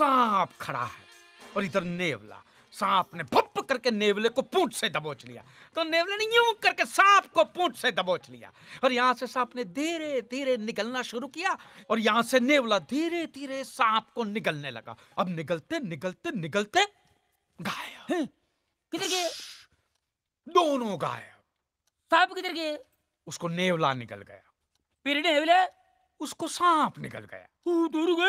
सांप खड़ा है और इधर नेवला सांप ने भप करके नेवले को पूंछ से दबोच लिया तो नेवले ने यूं करके सांप को पूंछ से दबोच लिया और यहां से सांप ने धीरे धीरे निगलना शुरू किया और यहां से नेवला धीरे धीरे सांप को निगलने लगा अब निगलते निगलते निगलते गायब हाँ। किधर गए दोनों गायब सांप किधर गए उसको नेवला निकल गया फिर नेवले उसको सांप निकल गया गए